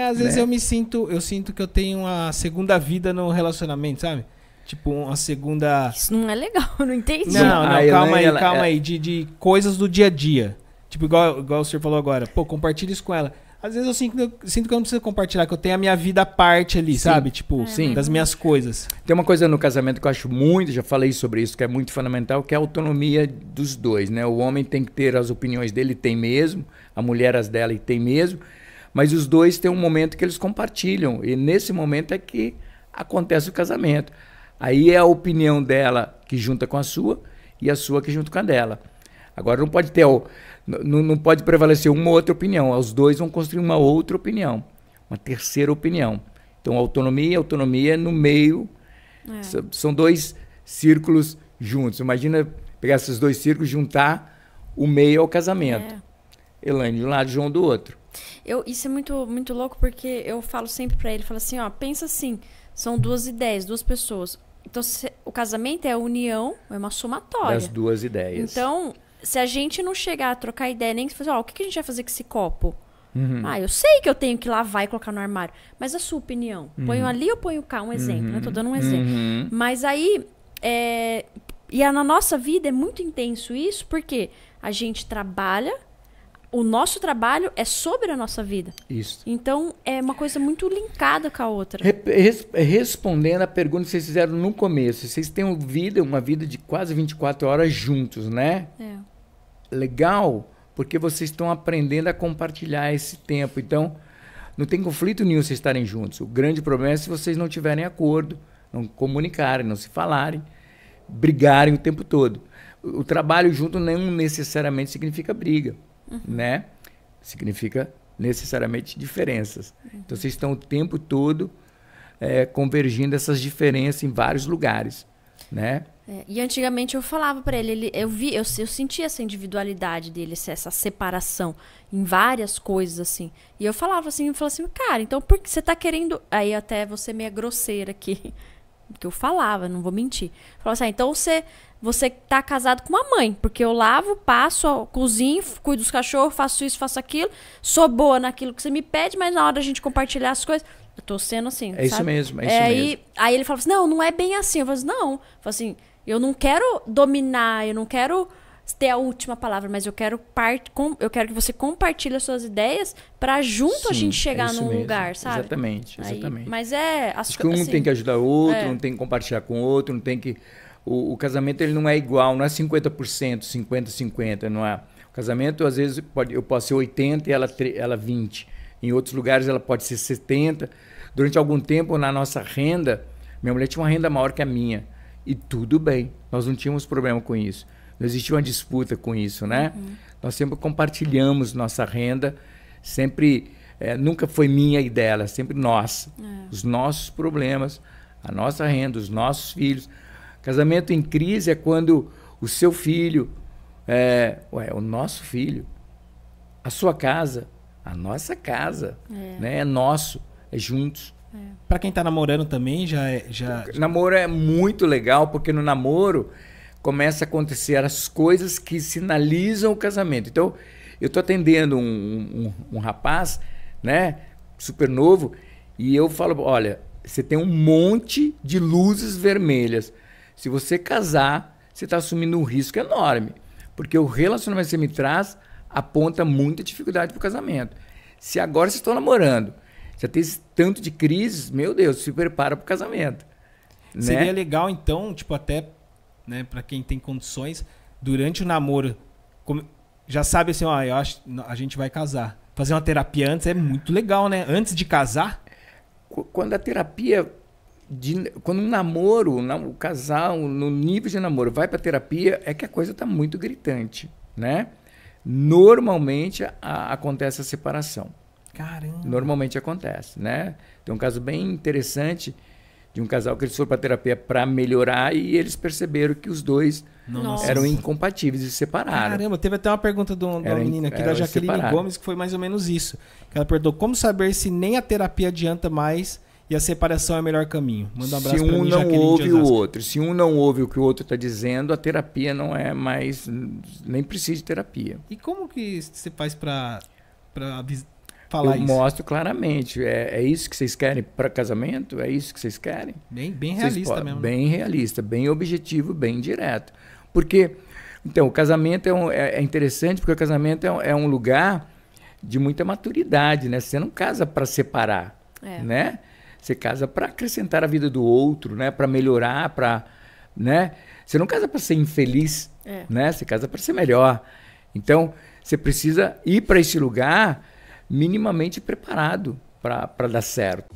É, às né? vezes eu me sinto, eu sinto que eu tenho uma segunda vida no relacionamento, sabe? Tipo, uma segunda. Isso não é legal, não entendi. Não, não, calma aí, ela, calma é. aí. De, de coisas do dia a dia. Tipo, igual, igual o senhor falou agora. Pô, compartilha isso com ela. Às vezes eu sinto, eu sinto que eu não preciso compartilhar, que eu tenho a minha vida à parte ali, Sim. sabe? Tipo, é. Sim. das minhas coisas. Tem uma coisa no casamento que eu acho muito, já falei sobre isso, que é muito fundamental, que é a autonomia dos dois, né? O homem tem que ter as opiniões dele, tem mesmo. A mulher as dela, e tem mesmo. Mas os dois têm um momento que eles compartilham. E nesse momento é que acontece o casamento. Aí é a opinião dela que junta com a sua e a sua que junta com a dela. Agora não pode ter, não, não pode prevalecer uma outra opinião. Os dois vão construir uma outra opinião, uma terceira opinião. Então autonomia e autonomia no meio é. são dois círculos juntos. Imagina pegar esses dois círculos, juntar o meio ao casamento. É. Elaine de um lado, João do outro. Eu, isso é muito, muito louco porque eu falo sempre para ele, falo assim, ó, pensa assim, são duas ideias, duas pessoas. Então, se, o casamento é a união, é uma somatória. Das duas ideias. Então, se a gente não chegar a trocar ideia, nem fazer, ó, o que, que a gente vai fazer com esse copo? Uhum. Ah, eu sei que eu tenho que lavar e colocar no armário, mas a sua opinião? Uhum. Ponho ali ou ponho cá? Um exemplo, uhum. né? Tô dando um exemplo. Uhum. Mas aí, é... e na nossa vida é muito intenso isso, porque a gente trabalha, o nosso trabalho é sobre a nossa vida. Isso. Então, é uma coisa muito linkada com a outra. respondendo a pergunta que vocês fizeram no começo, vocês têm uma vida, uma vida de quase 24 horas juntos, né? É. Legal, porque vocês estão aprendendo a compartilhar esse tempo. Então, não tem conflito nenhum vocês estarem juntos. O grande problema é se vocês não tiverem acordo, não comunicarem, não se falarem, brigarem o tempo todo. O trabalho junto não necessariamente significa briga uhum. né? Significa necessariamente diferenças. Uhum. Então vocês estão o tempo todo é, convergindo essas diferenças em vários lugares, né? É, e antigamente eu falava para ele, ele, eu vi, eu, eu sentia essa individualidade dele, essa separação em várias coisas assim. E eu falava assim, eu falava assim, cara, então por que você tá querendo? Aí até você meia grosseira aqui que eu falava, não vou mentir. Falava assim, ah, então você você tá casado com uma mãe, porque eu lavo, passo, cozinho, cuido dos cachorros, faço isso, faço aquilo, sou boa naquilo que você me pede, mas na hora da gente compartilhar as coisas, eu tô sendo assim, É sabe? isso mesmo, é, é isso é, mesmo. Aí, aí ele fala assim, não, não é bem assim. Eu falo assim, não. Eu assim, eu não quero dominar, eu não quero ter a última palavra, mas eu quero part, com, eu quero que você compartilhe as suas ideias para junto Sim, a gente chegar é num mesmo. lugar, sabe? Exatamente, exatamente. Aí, mas é as, Acho que um assim, tem que ajudar o outro, é. um tem que compartilhar com o outro, um tem que o, o casamento ele não é igual, não é 50%, 50 50, não é. O casamento às vezes pode, eu posso ser 80 e ela ela 20. Em outros lugares ela pode ser 70. Durante algum tempo na nossa renda, minha mulher tinha uma renda maior que a minha. E tudo bem, nós não tínhamos problema com isso. Não existe uma disputa com isso, né? Uhum. Nós sempre compartilhamos nossa renda, sempre é, nunca foi minha e dela, sempre nós. É. Os nossos problemas, a nossa renda, os nossos filhos. Casamento em crise é quando o seu filho, é, ué, o nosso filho, a sua casa, a nossa casa, é, né? é nosso, é juntos. É. Para quem está namorando também já é, já namoro é muito legal porque no namoro começa a acontecer as coisas que sinalizam o casamento. Então, eu estou atendendo um, um, um, rapaz, né, super novo, e eu falo, olha, você tem um monte de luzes vermelhas. Se você casar, você está assumindo um risco enorme, porque o relacionamento que você me traz aponta muita dificuldade para o casamento. Se agora você está namorando, já tem esse tanto de crises, meu Deus, se prepara para o casamento. Seria né? legal, então, tipo, até né, para quem tem condições, durante o namoro, como, já sabe assim, ó, eu acho, a gente vai casar. Fazer uma terapia antes é muito legal, né? Antes de casar. Quando a terapia. De, quando um namoro, o casal, no nível de namoro, vai para terapia, é que a coisa está muito gritante, né? Normalmente a, acontece a separação. Caramba. Normalmente acontece, né? Tem um caso bem interessante de um casal que eles foram para terapia para melhorar e eles perceberam que os dois Nossa. eram incompatíveis e se separaram. Caramba, teve até uma pergunta de uma menina aqui da Jaqueline Gomes que foi mais ou menos isso. Ela perguntou como saber se nem a terapia adianta mais e a separação é o melhor caminho. Manda um abraço para se um mim, não Jaqueline ouve o outro, se um não ouve o que o outro está dizendo, a terapia não é mais nem precisa de terapia. E como que você faz para para Falar eu isso. mostro claramente. É, é isso que vocês querem para casamento? É isso que vocês querem? Bem, bem realista podem, mesmo. Bem realista, bem objetivo, bem direto. Porque, então, o casamento é, um, é, é interessante porque o casamento é um, é um, lugar de muita maturidade, né? Você não casa para separar, é. né? Você casa para acrescentar a vida do outro, né? Para melhorar, para, né? Você não casa para ser infeliz, é. né? Você casa para ser melhor. Então, você precisa ir para esse lugar minimamente preparado para dar certo.